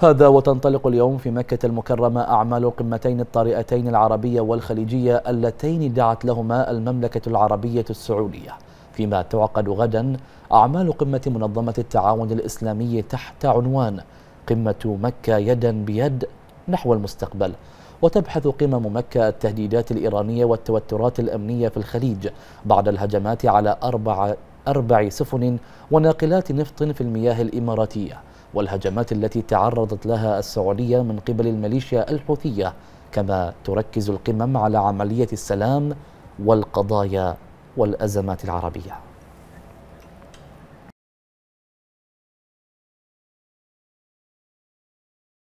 هذا وتنطلق اليوم في مكة المكرمة أعمال قمتين الطارئتين العربية والخليجية اللتين دعت لهما المملكة العربية السعودية فيما تعقد غدا أعمال قمة منظمة التعاون الإسلامي تحت عنوان قمة مكة يدا بيد نحو المستقبل وتبحث قمم مكة التهديدات الإيرانية والتوترات الأمنية في الخليج بعد الهجمات على أربع, أربع سفن وناقلات نفط في المياه الإماراتية والهجمات التي تعرضت لها السعودية من قبل الميليشيا الحوثية كما تركز القمم على عملية السلام والقضايا والأزمات العربية